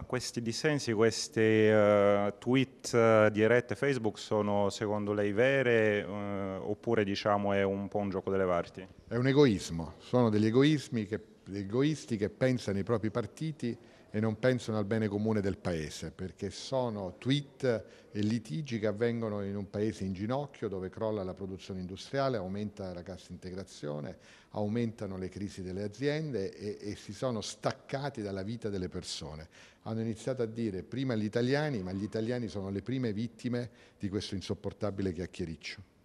Ma questi dissensi, questi uh, eh, tweet uh, eh, dirette Facebook sono secondo lei vere uh, oppure diciamo è un po' un gioco delle parti? È un egoismo, sono degli egoismi che egoisti che pensano ai propri partiti e non pensano al bene comune del paese, perché sono tweet e litigi che avvengono in un paese in ginocchio dove crolla la produzione industriale, aumenta la cassa integrazione, aumentano le crisi delle aziende e, e si sono staccati dalla vita delle persone. Hanno iniziato a dire prima gli italiani, ma gli italiani sono le prime vittime di questo insopportabile chiacchiericcio.